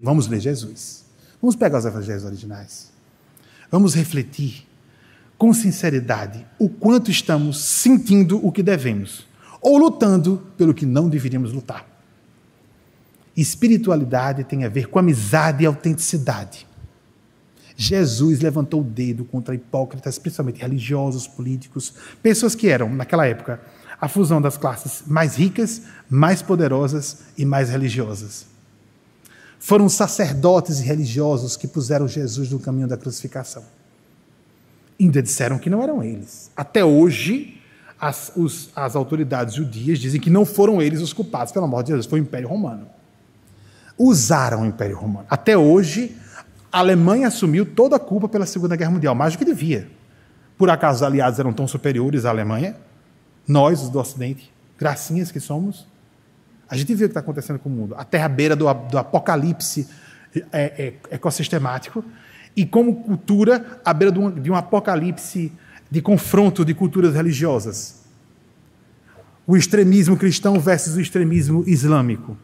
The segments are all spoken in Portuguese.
Vamos ler Jesus. Vamos pegar os evangelhos originais. Vamos refletir com sinceridade o quanto estamos sentindo o que devemos ou lutando pelo que não deveríamos lutar. Espiritualidade tem a ver com amizade e autenticidade. Jesus levantou o dedo contra hipócritas, principalmente religiosos, políticos, pessoas que eram, naquela época, a fusão das classes mais ricas, mais poderosas e mais religiosas. Foram sacerdotes e religiosos que puseram Jesus no caminho da crucificação. Ainda disseram que não eram eles. Até hoje, as, os, as autoridades judias dizem que não foram eles os culpados, pelo amor de Jesus, foi o Império Romano. Usaram o Império Romano. Até hoje, a Alemanha assumiu toda a culpa pela Segunda Guerra Mundial, mais do que devia. Por acaso os aliados eram tão superiores à Alemanha? Nós, os do Ocidente, gracinhas que somos, a gente vê o que está acontecendo com o mundo. A terra beira do, do apocalipse é, é, ecossistemático e como cultura à beira de um, de um apocalipse de confronto de culturas religiosas. O extremismo cristão versus o extremismo islâmico.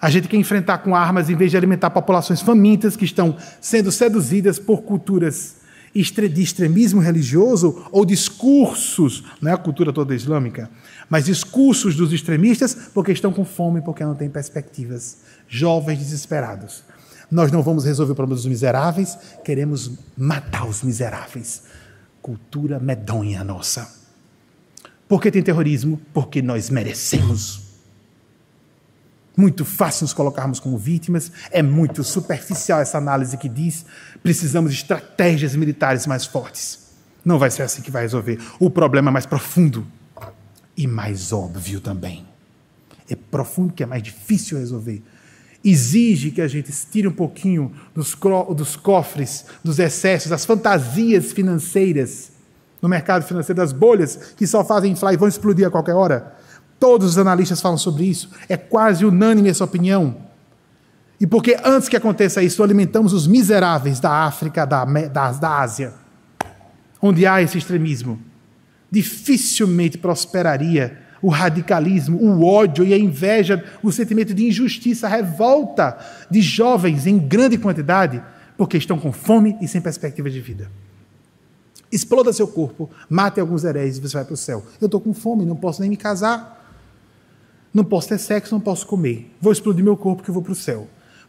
A gente quer enfrentar com armas em vez de alimentar populações famintas que estão sendo seduzidas por culturas de extremismo religioso ou discursos, não é a cultura toda islâmica, mas discursos dos extremistas porque estão com fome, porque não têm perspectivas. Jovens desesperados. Nós não vamos resolver o problema dos miseráveis, queremos matar os miseráveis. Cultura medonha nossa. Por que tem terrorismo? Porque nós merecemos muito fácil nos colocarmos como vítimas, é muito superficial essa análise que diz precisamos de estratégias militares mais fortes. Não vai ser assim que vai resolver. O problema é mais profundo e mais óbvio também. É profundo que é mais difícil resolver. Exige que a gente tire um pouquinho dos, dos cofres, dos excessos, das fantasias financeiras no mercado financeiro, das bolhas que só fazem inflar e vão explodir a qualquer hora Todos os analistas falam sobre isso. É quase unânime essa opinião. E porque antes que aconteça isso, alimentamos os miseráveis da África, da, da, da Ásia, onde há esse extremismo. Dificilmente prosperaria o radicalismo, o ódio e a inveja, o sentimento de injustiça, a revolta de jovens em grande quantidade, porque estão com fome e sem perspectiva de vida. Exploda seu corpo, mate alguns heréis e você vai para o céu. Eu estou com fome, não posso nem me casar. Não posso ter sexo, não posso comer. Vou explodir meu corpo que eu vou para o céu.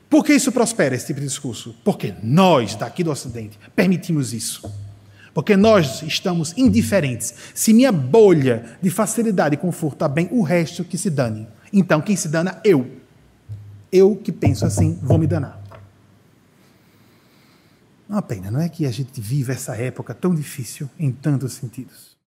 Por que isso prospera, esse tipo de discurso? Porque nós, daqui do Ocidente, permitimos isso. Porque nós estamos indiferentes. Se minha bolha de facilidade e conforto está bem, o resto que se dane. Então, quem se dana? Eu. Eu que penso assim, vou me danar. Uma pena, não é que a gente vive essa época tão difícil em tantos sentidos.